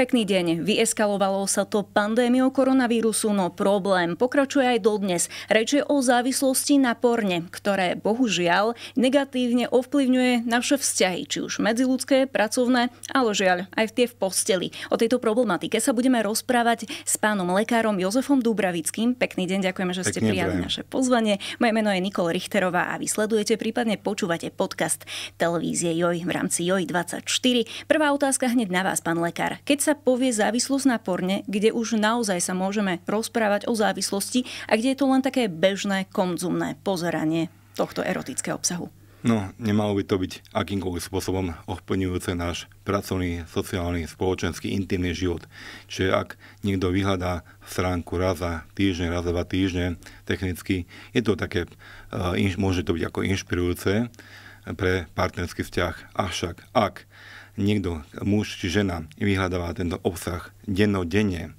Pekný deň. Vyeskalovalo sa to pandémiou koronavírusu, no problém pokračuje aj dodnes. Reč je o závislosti na porne, ktoré bohužiaľ negatívne ovplyvňuje naše vzťahy, či už medziludské, pracovné, ale žiaľ aj v tie v posteli. O tejto problematike sa budeme rozprávať s pánom lekárom Jozefom Dubravickým. Pekný deň, ďakujeme, že Pekný ste prijali deň. naše pozvanie. Moje meno je Nikol Richterová a vy sledujete, prípadne počúvate podcast televízie JOJ v rámci JOJ 24. Prvá otázka hneď na vás, pán lekár. Keď sa sa povie závislosť na porne, kde už naozaj sa môžeme rozprávať o závislosti a kde je to len také bežné konzumné pozeranie tohto erotického obsahu? No, nemalo by to byť akýmkoľvek spôsobom ovplňujúce náš pracovný, sociálny, spoločenský, intimný život. Čiže ak niekto vyhľadá stránku raz za týždeň, raz za dva týždne, technicky je to také, eh, môže to byť ako inšpirujúce pre partnerský vzťah. Avšak ak niekto, muž či žena, vyhľadáva tento obsah denne. E,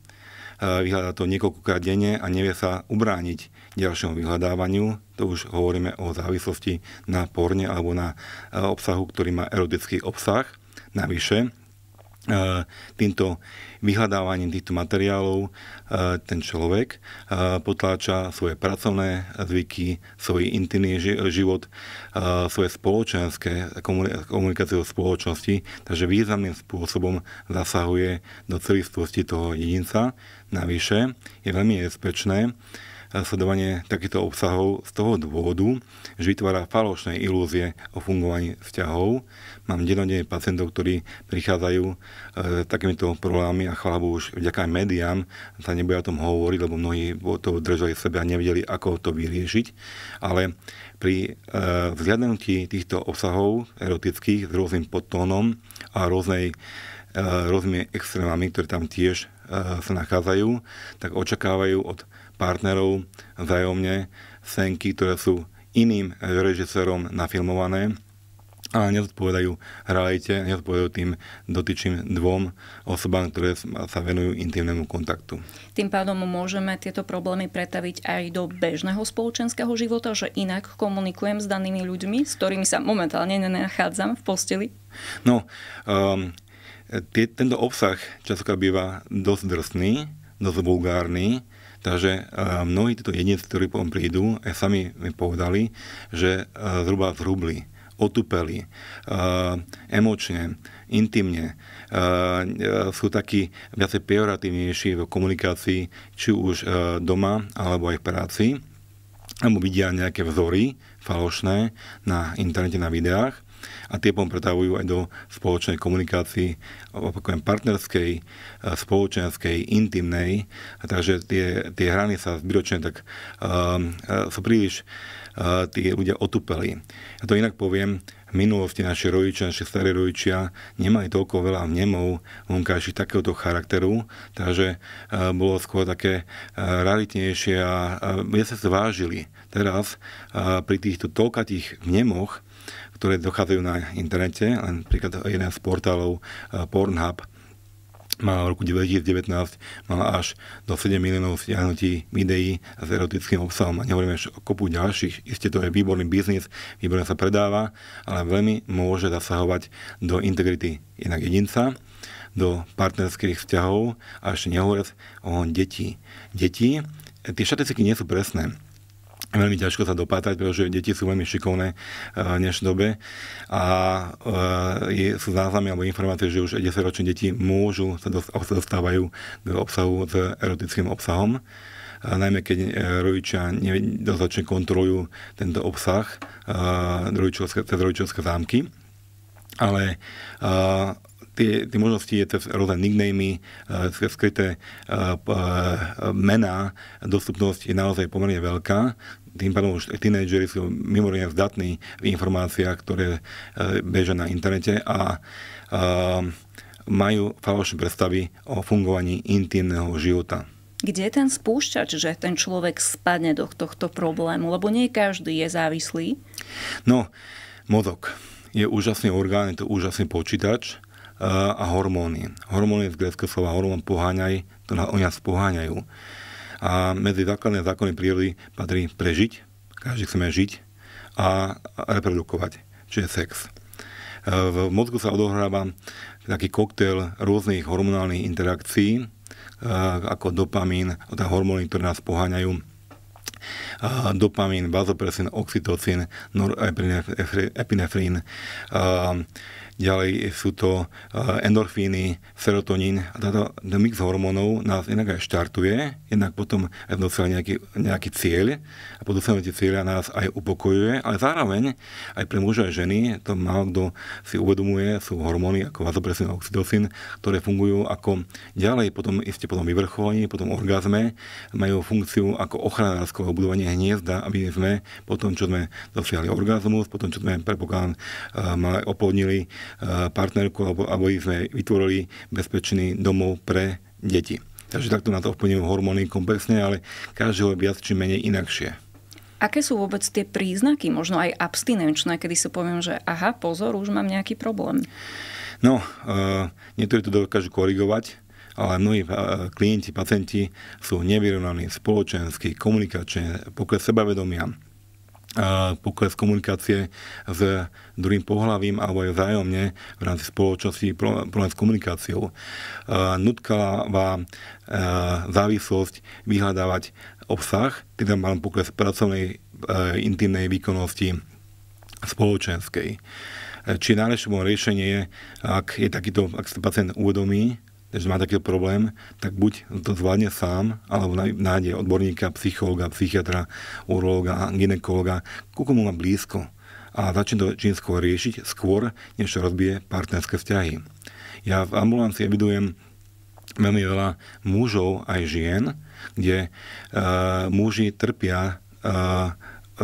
vyhľadá to niekoľkokrát denne a nevie sa ubrániť ďalšiemu vyhľadávaniu. To už hovoríme o závislosti na porne alebo na e, obsahu, ktorý má erotický obsah. Navyše, E, týmto vyhľadávaním týchto materiálov e, ten človek e, potláča svoje pracovné zvyky, svoj intimný život, svoje spoločenské komunikáciu spoločnosti, takže významným spôsobom zasahuje do celistvosti toho jedinca. Navyše je veľmi nebezpečné, sledovanie takýchto obsahov z toho dôvodu, že vytvára falošné ilúzie o fungovaní vzťahov. Mám denodenne pacientov, ktorí prichádzajú e, takýmito problémami a chvála už vďaka médiám sa nebude o tom hovoriť, lebo mnohí to držali v sebe a nevedeli, ako to vyriešiť. Ale pri e, vzhľadnutí týchto obsahov erotických s rôznym podtónom a rôznej e, rôznymi extrémami, ktoré tam tiež e, sa nachádzajú, tak očakávajú od partnerov vzájomne senky, ktoré sú iným režisérom nafilmované a nezodpovedajú realite, nezodpovedajú tým dotyčným dvom osobám, ktoré sa venujú intimnému kontaktu. Tým pádom môžeme tieto problémy pretaviť aj do bežného spoločenského života, že inak komunikujem s danými ľuďmi, s ktorými sa momentálne nenachádzam v posteli? No, um, tento obsah časokrát býva dosť drsný, dosť vulgárny, Takže e, mnohí títo jedinci, ktorí potom prídu, aj sami mi povedali, že e, zhruba zhrubli otupeli, e, emočne, intimne, sú takí viacej pejoratívnejší v komunikácii, či už doma, alebo aj v práci, alebo vidia nejaké vzory falošné na internete, na videách a tie potom pretavujú aj do spoločnej komunikácii, opakujem, partnerskej, e, spoločenskej, intimnej, a takže tie, tie hrany sa zbytočne tak um, e, e, sú príliš uh, tí ľudia otupeli. Ja to inak poviem, v minulosti naši rodičia, naši starí rodičia nemali toľko veľa vnemov vonkajších takéhoto charakteru, takže uh, bolo skôr také uh, raritnejšie a uh, ja sa zvážili. Teraz pri týchto toľkatých vnemoch ktoré dochádzajú na internete, len príklad jeden z portálov eh, Pornhub má v roku 2019 mala až do 7 miliónov stiahnutí videí s erotickým obsahom. A nehovoríme ešte o kopu ďalších. Isté to je výborný biznis, výborne sa predáva, ale veľmi môže zasahovať do integrity jednak jedinca, do partnerských vzťahov a ešte nehovoriac o detí. Deti, tie štatistiky nie sú presné veľmi ťažko sa dopátať, pretože deti sú veľmi šikovné e, v dnešnej dobe a e, je, sú záznamy alebo informácie, že už 10-ročné deti môžu sa dostávajú k obsahu s erotickým obsahom e, najmä keď rodičia nedostatočne kontrolujú tento obsah rodičovské, cez rodičovské zámky. Ale tie, tie možnosti je cez rôzne nicknamy, cez skryté mená, dostupnosť je naozaj pomerne veľká tým pádom už tínejdžeri sú mimoriadne zdatní v informáciách, ktoré e, bežia na internete a e, majú falošné predstavy o fungovaní intimného života. Kde je ten spúšťač, že ten človek spadne do tohto problému? Lebo nie každý je závislý. No, mozog je úžasný orgán, je to úžasný počítač e, a hormóny. Hormóny z greckého slova hormón poháňaj, to nás, oni nás poháňajú. A medzi základné zákony prírody patrí prežiť, každý chceme žiť a reprodukovať, čo je sex. E, v mozgu sa odohráva taký koktail rôznych hormonálnych interakcií, e, ako dopamín, teda hormóny, ktoré nás poháňajú, e, dopamín, vazopresín, oxytocín, norepinefrín, ďalej sú to eh, endorfíny, serotonín a táto teda mix hormónov nás inak aj štartuje, jednak potom aj vnúcel nejaký, nejaký cieľ a po dosiahnutí cieľa nás aj upokojuje, ale zároveň aj pre mužov a ženy, to málo kto si uvedomuje, sú hormóny ako vazopresin a oxytocin, ktoré fungujú ako ďalej potom iste potom vyvrchovanie, potom orgazme, majú funkciu ako ochranárského budovania hniezda, aby sme potom, čo sme dosiahli orgazmus, potom, čo sme, predpokladám, eh, opodnili Eh, partnerku alebo, alebo ich sme vytvorili bezpečný domov pre deti. Takže takto na to vplyvujú hormóny komplexne, ale každého je viac či menej inakšie. Aké sú vôbec tie príznaky, možno aj abstinenčné, kedy si poviem, že aha, pozor, už mám nejaký problém? No, uh, eh, nie to dokážu korigovať, ale mnohí eh, klienti, pacienti sú nevyrovnaní spoločensky, komunikačne, pokles sebavedomia, pokles komunikácie s druhým pohľavím alebo aj vzájomne v rámci spoločnosti problém s komunikáciou. Nutkala e, závislosť vyhľadávať obsah, teda mám pokles pracovnej e, intimnej výkonnosti spoločenskej. E, či najlepšie riešenie je, ak je takýto, ak pacient uvedomí, že má taký problém, tak buď to zvládne sám, alebo nájde odborníka, psychológa, psychiatra, urológa, ginekóloga, ku komu má blízko a začne to skôr riešiť skôr, než rozbije partnerské vzťahy. Ja v ambulancii evidujem veľmi veľa mužov aj žien, kde e, muži trpia e,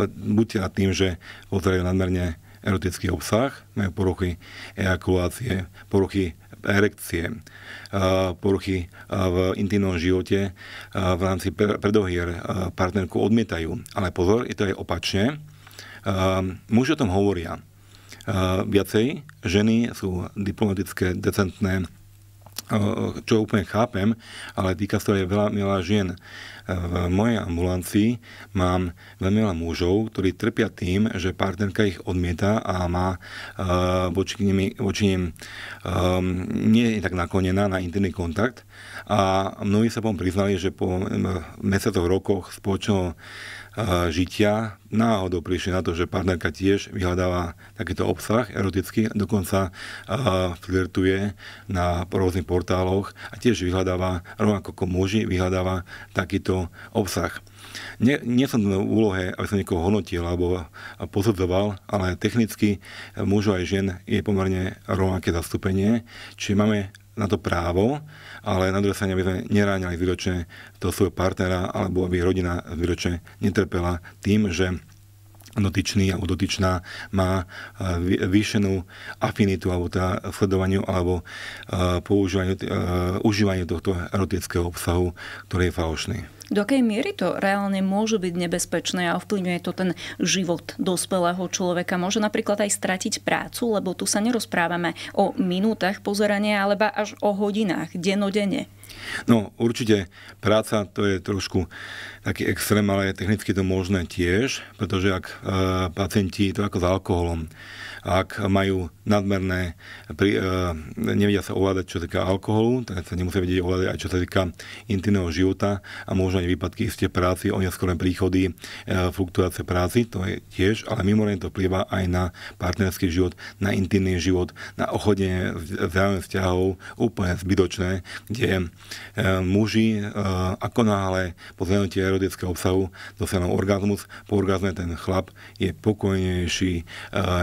e buď teda tým, že pozerajú nadmerne erotický obsah, majú poruchy ejakulácie, poruchy erekcie, eh, poruchy eh, v intimnom živote eh, v rámci predohier partnerku odmietajú. Ale pozor, je to aj opačne. Muži o tom hovoria viacej. Ženy sú diplomatické, decentné, čo úplne chápem, ale týka sa to aj veľa, milá žien v mojej ambulancii mám veľmi veľa mužov, ktorí trpia tým, že partnerka ich odmieta a má e, voči, nimi, voči nim e, nie je tak naklonená na intimný kontakt. A mnohí sa potom priznali, že po e, mesiacoch, rokoch spoločného žitia náhodou prišli na to, že partnerka tiež vyhľadáva takýto obsah erotický, dokonca flirtuje na rôznych portáloch a tiež vyhľadáva, rovnako ako muži, vyhľadáva takýto obsah. Nie, nie som v úlohe, aby som niekoho hodnotil alebo posudzoval, ale technicky mužov aj žien je pomerne rovnaké zastúpenie, čiže máme na to právo, ale na druhej strane, aby sme neráňali výročne toho svojho partnera, alebo aby rodina výročne netrpela tým, že dotyčný alebo dotyčná má e, vyšenú afinitu alebo teda sledovaniu alebo e, používaniu, e, užívanie tohto erotického obsahu, ktorý je falošný. Do akej miery to reálne môže byť nebezpečné a ovplyvňuje to ten život dospelého človeka? Môže napríklad aj stratiť prácu, lebo tu sa nerozprávame o minútach pozerania, alebo až o hodinách, denodene. No určite práca to je trošku taký extrém, ale technicky to možné tiež, pretože ak e, pacienti, to ako s alkoholom, ak majú nadmerné, pri, e, nevedia sa ovládať, čo sa týka alkoholu, tak sa nemusia vedieť ovládať aj čo sa týka intimného života a možno aj výpadky isté práci, o neskôr príchody, e, fluktuácie práci, to je tiež, ale mimoriadne to vplyvá aj na partnerský život, na intimný život, na ochodenie vzájomných vzťahov, úplne zbytočné, kde E, muži, e, ako náhle po zhrnutí erotického obsahu dosiahnu orgazmus, po orgazme ten chlap je pokojnejší, e,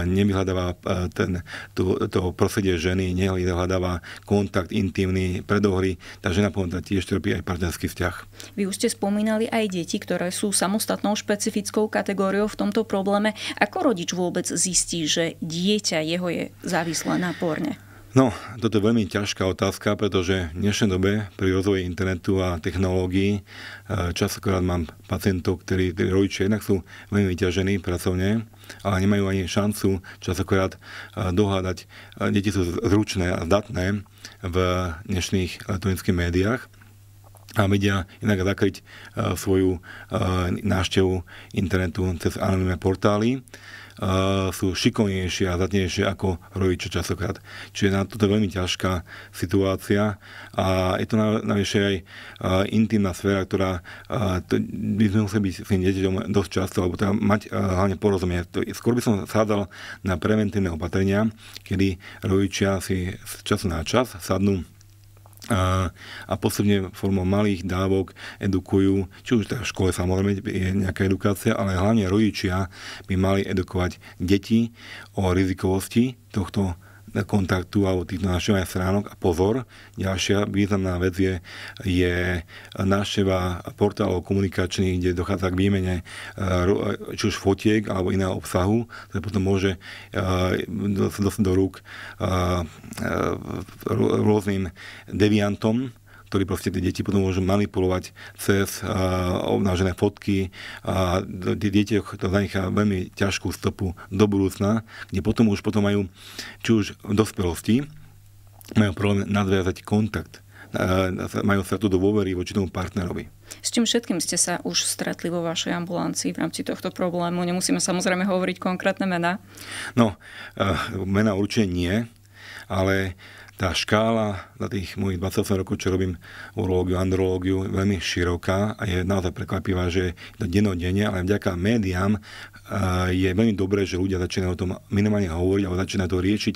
nevyhľadáva ten, to, to prostredie ženy, nevyhľadáva kontakt intimný, predohry, tá žena potom tiež trpí aj partnerský vzťah. Vy už ste spomínali aj deti, ktoré sú samostatnou špecifickou kategóriou v tomto probléme. Ako rodič vôbec zistí, že dieťa jeho je závislé na porne? No, toto je veľmi ťažká otázka, pretože v dnešnej dobe pri rozvoji internetu a technológií e, časokrát mám pacientov, ktorí, ktorí rodičia jednak sú veľmi vyťažení pracovne, ale nemajú ani šancu časokrát e, dohľadať. E, deti sú zručné a zdatné v dnešných elektronických médiách a vedia inak zakryť svoju návštevu internetu cez anonimné portály sú šikovnejšie a zadnejšie ako rodičia časokrát. Čiže na toto je veľmi ťažká situácia a je to najvyššie aj intimná sféra, ktorá by sme museli byť s tým deťom dosť často, alebo teda mať hlavne porozumie. Skôr by som sádal na preventívne opatrenia, kedy rodičia si z času na čas sadnú a, a posledne formou malých dávok edukujú, či už teda v škole samozrejme je nejaká edukácia, ale hlavne rodičia by mali edukovať deti o rizikovosti tohto kontaktu alebo týchto našich stránok. A pozor, ďalšia významná vec je, je návšteva portálov komunikačných, kde dochádza k výmene e, či už fotiek alebo iného obsahu, ktoré potom môže e, dostať do rúk e, rôznym deviantom, ktorý proste tie deti potom môžu manipulovať cez uh, obnážené fotky a tie deti to zanechá veľmi ťažkú stopu do budúcna, kde potom už potom majú, či už v dospelosti, majú problém nadviazať kontakt majú stratu do dôvery voči tomu partnerovi. S čím všetkým ste sa už stretli vo vašej ambulancii v rámci tohto problému? Nemusíme samozrejme hovoriť konkrétne mená. No, uh, mená určite nie, ale tá škála za tých mojich 28 rokov, čo robím urológiu, andrológiu, je veľmi široká a je naozaj prekvapivá, že to denodene, ale vďaka médiám e, je veľmi dobré, že ľudia začínajú o tom minimálne hovoriť alebo začínajú to riešiť.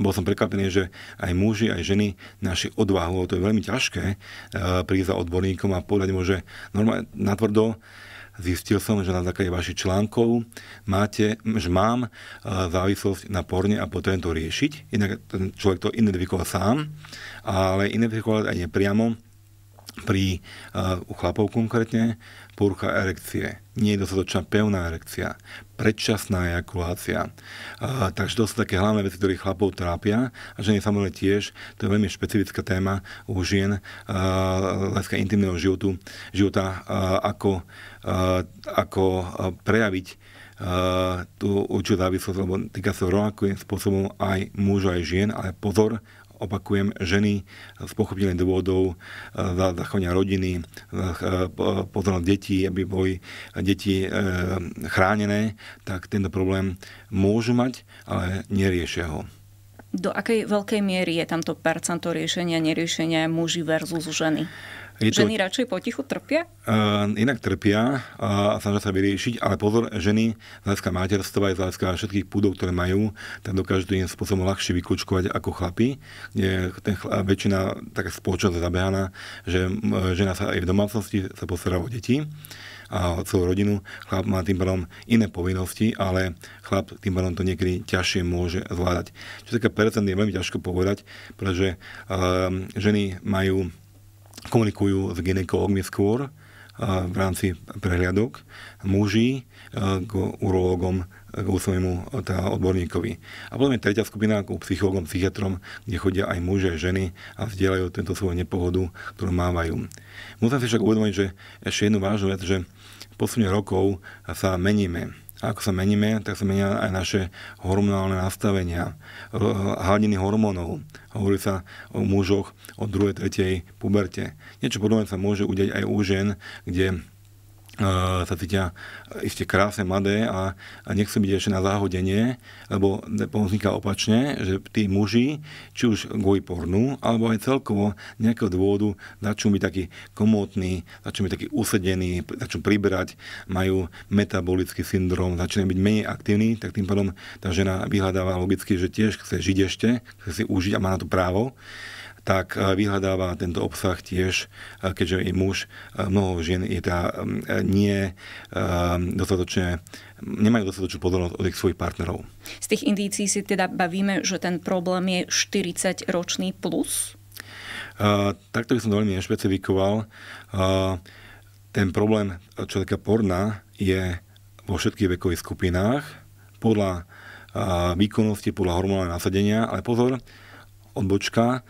A bol som prekvapený, že aj muži, aj ženy naši odvahu, to je veľmi ťažké e, prísť za odborníkom a povedať mu, že normálne natvrdo Zistil som, že na základe vašich článkov máte, že mám e, závislosť na porne a potrebujem to riešiť. Inak ten človek to identifikoval sám, ale identifikoval aj nepriamo pri, e, u chlapov konkrétne, porucha erekcie, nie je dostatočná pevná erekcia, predčasná ejakulácia. A, takže to sú také hlavné veci, ktoré chlapov trápia a ženy samozrejme tiež. To je veľmi špecifická téma u žien leska intimného životu, života, a, ako, a, ako prejaviť tú určitú závislosť, lebo týka sa rovnakým spôsobom aj mužov, aj žien, ale pozor, opakujem, ženy z pochopiteľných dôvodov e, zachovania rodiny, e, e, pozornosť detí, aby boli deti chránené, tak tento problém môžu mať, ale neriešia ho. Do akej veľkej miery je tamto percento riešenia, neriešenia muži versus ženy? Je ženy to... radšej potichu trpia? Uh, inak trpia a uh, snažia sa vyriešiť, ale pozor, ženy z hľadiska materstva aj z hľadiska všetkých púdov, ktoré majú, tak dokážu to iným spôsobom ľahšie vyklúčkovať ako chlapi. Je ten chla, väčšina taká spoločnosť zabehaná, že žena sa aj v domácnosti sa postará o deti a celú rodinu. Chlap má tým pádom iné povinnosti, ale chlap tým pádom to niekedy ťažšie môže zvládať. Čo sa týka percent je veľmi ťažko povedať, pretože um, ženy majú komunikujú s ginekologmi skôr v rámci prehliadok, muži k urológom, k svojmu teda odborníkovi. A potom je tretia skupina ku psychologom, psychiatrom, kde chodia aj muži, aj ženy a vzdielajú tento svoju nepohodu, ktorú mávajú. Musím si však uvedomiť, že ešte jednu vážnu vec, že posledne rokov sa meníme a ako sa meníme, tak sa menia aj naše hormonálne nastavenia, hladiny hormónov. Hovorí sa o mužoch o druhej tretej puberte. Niečo podobné sa môže udeť aj u žien, kde Eh, sa cítia ešte krásne mladé a, a nechcú byť ešte na záhodenie, lebo vzniká opačne, že tí muži, či už kvôli pornu, alebo aj celkovo nejakého dôvodu začnú byť taký komotný, začnú byť taký usedený, začnú priberať, majú metabolický syndrom, začínajú byť menej aktívni, tak tým pádom tá žena vyhľadáva logicky, že tiež chce žiť ešte, chce si užiť a má na to právo tak eh, vyhľadáva tento obsah tiež, eh, keďže je muž, eh, mnoho žien je tá teda, mm, nie dostatočne, mm, nemajú dostatočnú pozornosť od ich svojich partnerov. Z tých indícií si teda bavíme, že ten problém je 40-ročný plus? Uh, takto by som to veľmi nešpecifikoval. Uh, ten problém človeka porna je vo všetkých vekových skupinách podľa uh, výkonnosti, podľa hormonálneho nasadenia, ale pozor, odbočka,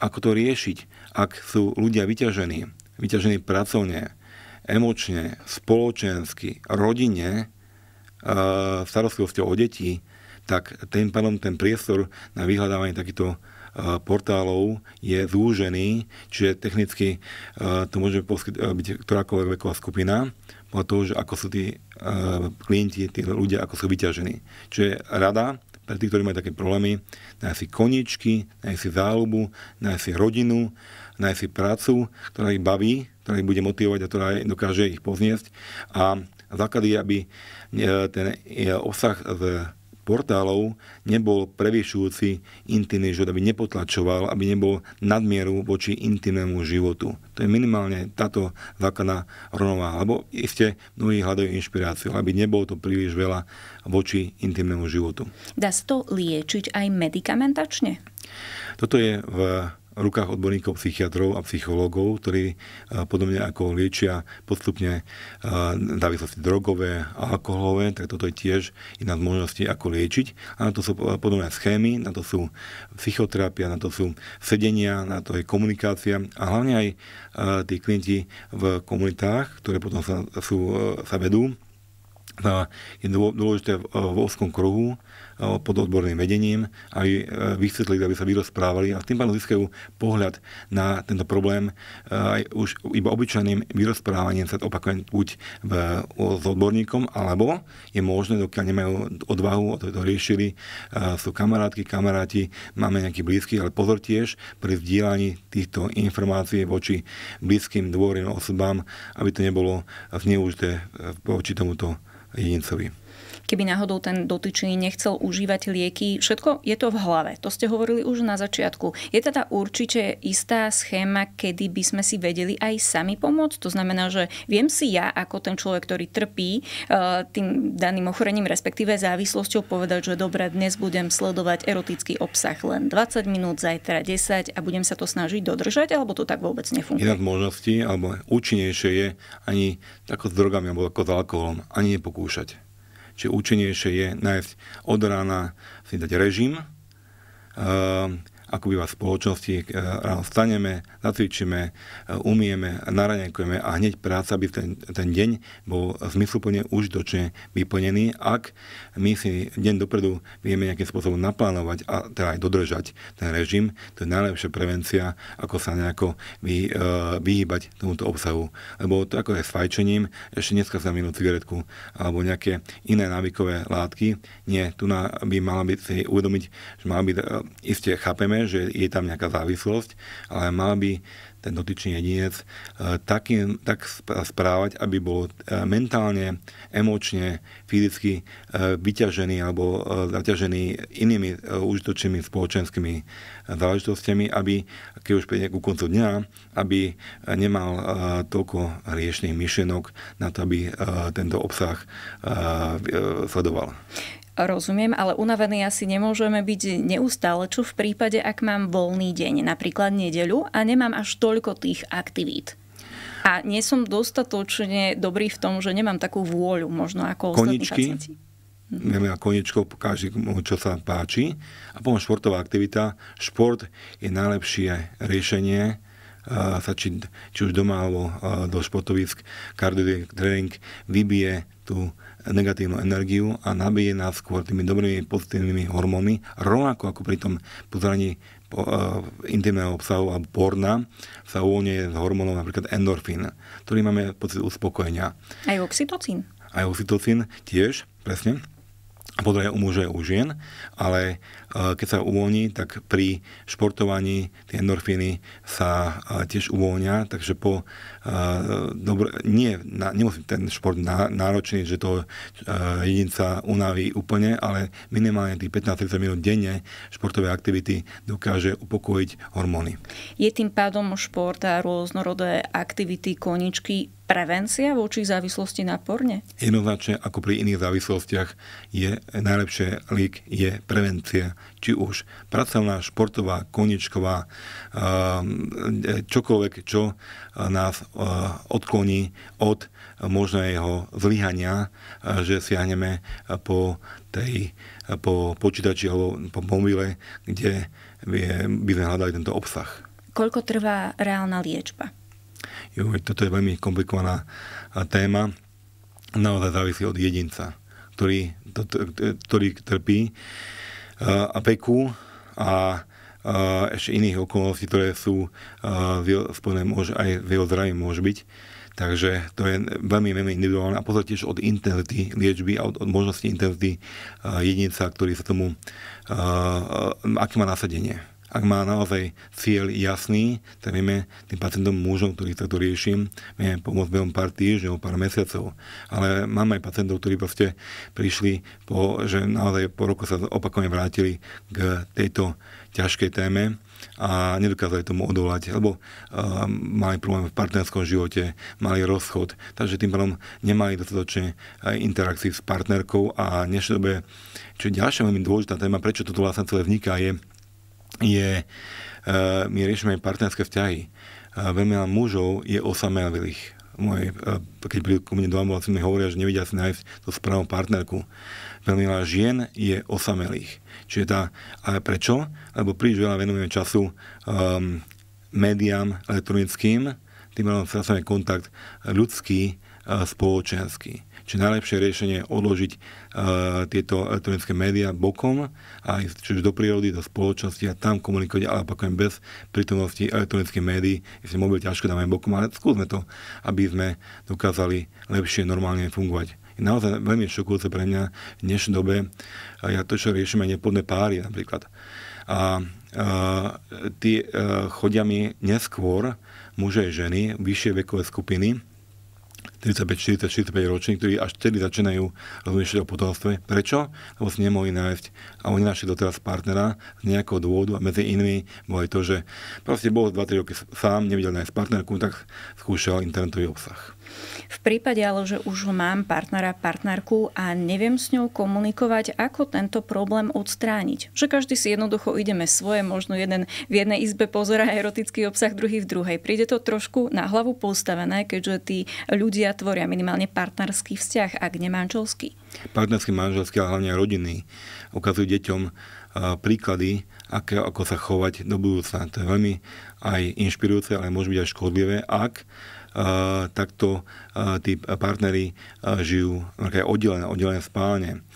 ako to riešiť, ak sú ľudia vyťažení, vyťažení pracovne, emočne, spoločensky, rodine, starostlivosťou o deti, tak tým pádom ten priestor na vyhľadávanie takýchto portálov je zúžený, čiže technicky to môže byť ktorákoľvek veková skupina, podľa toho, že ako sú tí klienti, tí ľudia, ako sú vyťažení. Čiže rada pre tých, ktorí majú také problémy, nájsť si koničky, nájsť si záľubu, nájsť si rodinu, nájsť si prácu, ktorá ich baví, ktorá ich bude motivovať a ktorá dokáže ich pozniesť. A základ je, aby e, ten e, obsah z portálov nebol prevyšujúci intimný život, aby nepotlačoval, aby nebol nadmieru voči intimnému životu. To je minimálne táto základná rovnováha. Lebo iste mnohí hľadajú inšpiráciu, aby nebolo to príliš veľa voči intimnému životu. Dá sa to liečiť aj medikamentačne? Toto je v rukách odborníkov, psychiatrov a psychológov, ktorí e, podobne ako liečia postupne e, závislosti drogové a alkoholové, tak toto je tiež iná z možností, ako liečiť. A na to sú e, podobné schémy, na to sú psychoterapia, na to sú sedenia, na to je komunikácia a hlavne aj tí klienti v komunitách, ktoré potom sa, sú, sa vedú, je dôležité v úzkom kruhu pod odborným vedením, aby e, vysvetlili, aby sa vyrozprávali a tým pádom získajú pohľad na tento problém e, aj už iba obyčajným vyrozprávaním sa opakujem buď v, s odborníkom, alebo je možné, dokiaľ nemajú odvahu, o to riešili, e, sú kamarátky, kamaráti, máme nejaký blízky, ale pozor tiež pri vzdielaní týchto informácií voči blízkym dôvorným osobám, aby to nebolo zneužité voči tomuto jedincovi keby náhodou ten dotyčný nechcel užívať lieky. Všetko je to v hlave. To ste hovorili už na začiatku. Je teda určite istá schéma, kedy by sme si vedeli aj sami pomôcť? To znamená, že viem si ja, ako ten človek, ktorý trpí e, tým daným ochorením, respektíve závislosťou, povedať, že dobre, dnes budem sledovať erotický obsah len 20 minút, zajtra 10 a budem sa to snažiť dodržať, alebo to tak vôbec nefunguje? Jedna z možností, alebo účinnejšie je ani ako s drogami alebo ako s alkoholom, ani nepokúšať Čiže účinnejšie je nájsť od rána si dať režim, ehm, ako býva v spoločnosti, e, ráno staneme, natvičíme, e, umieme, naranekujeme a hneď práca by ten, ten deň bol zmysluplne užitočne vyplnený, ak my si deň dopredu vieme nejakým spôsobom naplánovať a teda aj dodržať ten režim. To je najlepšia prevencia, ako sa nejako vy, e, vyhýbať tomuto obsahu. Lebo to ako je s fajčením, ešte dneska sa minú cigaretku alebo nejaké iné návykové látky. Nie, tu by mala byť si uvedomiť, že mala byť, iste chápeme, že je tam nejaká závislosť, ale mal by ten dotyčný jedinec taký, e, tak správať, aby bol e, mentálne, emočne, fyzicky e, vyťažený alebo zaťažený inými užitočnými spoločenskými záležitostiami, aby, keď už príde ku koncu dňa, aby nemal toľko riešných myšlenok na to, aby tento obsah sledoval. Rozumiem, ale unavení asi nemôžeme byť neustále, čo v prípade, ak mám voľný deň, napríklad nedeľu a nemám až toľko tých aktivít. A nie som dostatočne dobrý v tom, že nemám takú vôľu, možno ako ostatní pacienti. Mhm. Nemá konečkov, každý, čo sa páči. A potom športová aktivita. Šport je najlepšie riešenie, sa či, či už doma alebo do športovisk, kardiový tréning vybije tú negatívnu energiu a nabije nás skôr tými dobrými pozitívnymi hormónmi, rovnako ako pri tom pozraní po, uh, intimného obsahu a porna sa uvoľňuje z hormónov napríklad endorfín, ktorý máme pocit uspokojenia. Aj oxytocín. Aj oxytocín tiež, presne. A Podľa u mužov u žien, ale keď sa uvoľní, tak pri športovaní tie endorfíny sa tiež uvoľnia, takže po dobro, nie, na, nemusí ten šport náročný, že to jedinca unaví úplne, ale minimálne tých 15-30 minút denne športové aktivity dokáže upokojiť hormóny. Je tým pádom šport a rôznorodé aktivity, koničky prevencia voči závislosti na porne? Jednoznačne, ako pri iných závislostiach, je najlepšie lík je prevencia či už pracovná, športová, koničková, ehm, e, čokoľvek, čo e, nás e, odkloní od možného zlyhania, že siahneme po tej, po počítači alebo po mobile, kde by sme hľadali tento obsah. Koľko trvá reálna liečba? Jo, toto je veľmi komplikovaná téma. Naozaj závisí od jedinca, ktorý, to, ktorý trpí. Uh, APEKu a uh, ešte iných okolností, ktoré sú spojené môže, aj v jeho zdraví môže byť. Takže to je veľmi, veľmi individuálne a pozor tiež od intenzity liečby a od, od možnosti intenzity jedinca, ktorý sa tomu, uh, aké má nasadenie. Ak má naozaj cieľ jasný, tak vieme tým pacientom mužom, ktorých takto riešim, vieme pomôcť veľmi pár týždňov, pár mesiacov. Ale mám aj pacientov, ktorí proste prišli, po, že naozaj po roku sa opakovane vrátili k tejto ťažkej téme a nedokázali tomu odolať, lebo uh, mali problém v partnerskom živote, mali rozchod, takže tým pádom nemali dostatočne eh, interakcií s partnerkou a dnešnej dobe, čo je ďalšia veľmi dôležitá téma, prečo toto vlastne celé vzniká, je je, e, my riešime partnerské vzťahy. E, veľmi veľa mužov je osamelých. Moje, e, keď prídu ku mne do ambulancie, mi hovoria, že nevidia si nájsť tú správnu partnerku. Veľmi veľa žien je osamelých. Čiže tá, ale prečo? Lebo príliš veľa venujeme času um, médiám elektronickým, tým veľmi kontakt ľudský, spoločenský. Čiže najlepšie riešenie je odložiť e, tieto elektronické médiá bokom a ísť už do prírody, do spoločnosti a tam komunikovať, ale opakujem, bez prítomnosti elektronických médií, je mobil ťažko dáme bokom, ale skúsme to, aby sme dokázali lepšie normálne fungovať naozaj veľmi šokujúce pre mňa v dnešnej dobe. Ja to, čo riešime, nepodné páry napríklad. A, e, tí a, e, chodia mi neskôr muže a ženy, vyššie vekové skupiny, 35, 40, 45 roční, ktorí až vtedy začínajú rozmýšľať o potomstve. Prečo? Lebo si nemohli nájsť a oni našli doteraz partnera z nejakého dôvodu a medzi inými bolo aj to, že proste bol 2-3 roky sám, nevidel nájsť partnerku, tak skúšal internetový obsah. V prípade ale, že už mám partnera, partnerku a neviem s ňou komunikovať, ako tento problém odstrániť. Že každý si jednoducho ideme svoje, možno jeden v jednej izbe pozera erotický obsah, druhý v druhej. Príde to trošku na hlavu postavené, keďže tí ľudia tvoria minimálne partnerský vzťah, ak nemanželský. Partnerský, manželský, a hlavne rodiny. Ukazujú deťom príklady, ako, ako sa chovať do budúcna. To je veľmi aj inšpirujúce, ale môže byť aj škodlivé, ak takto tí partnery žijú také oddelené, oddelené spálne.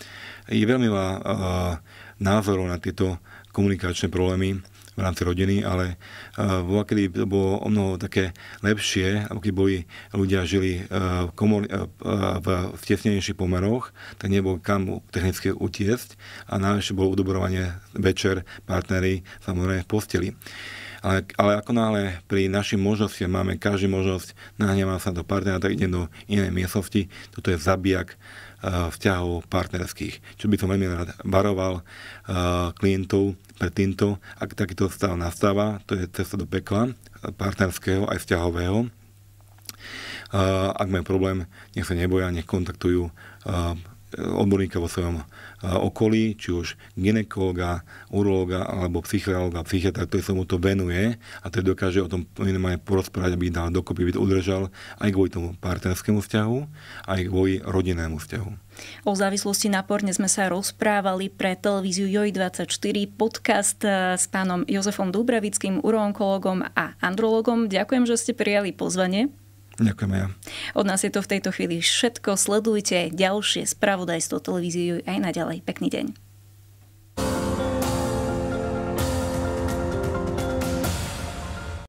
Je veľmi veľa názorov na tieto komunikačné problémy v rámci rodiny, ale bola, kedy to bolo o mnoho také lepšie, keď boli ľudia žili v, komor, v tesnejších pomeroch, tak nebol kam technicky utiesť a náš bolo udoborovanie večer, partnery, samozrejme v posteli. Uh, ale, ale ako náhle pri našich možnostiach máme každý možnosť, nahnevám sa do partnera, tak idem do inej miestnosti. Toto je zabijak eh, vzťahov partnerských. Čo by som veľmi rád varoval eh, klientov pred týmto, ak takýto stav nastáva, to je cesta do pekla, eh, partnerského aj vzťahového. Ak majú problém, nech sa neboja, nech kontaktujú Eh, odborníka vo svojom eh, okolí, či už ginekologa, urológa alebo psychologa, psychiatra, ktorý sa mu to venuje a ktorý dokáže o tom minimálne porozprávať, aby dal dokopy, aby udržal aj kvôli tomu partnerskému vzťahu, aj kvôli rodinnému vzťahu. O závislosti na porne sme sa rozprávali pre televíziu JOJ24, podcast eh, s pánom Jozefom Dubravickým, uroonkologom a andrologom. Ďakujem, že ste prijali pozvanie. Ďakujem ja. Od nás je to v tejto chvíli všetko. Sledujte ďalšie spravodajstvo televíziu aj naďalej. Pekný deň.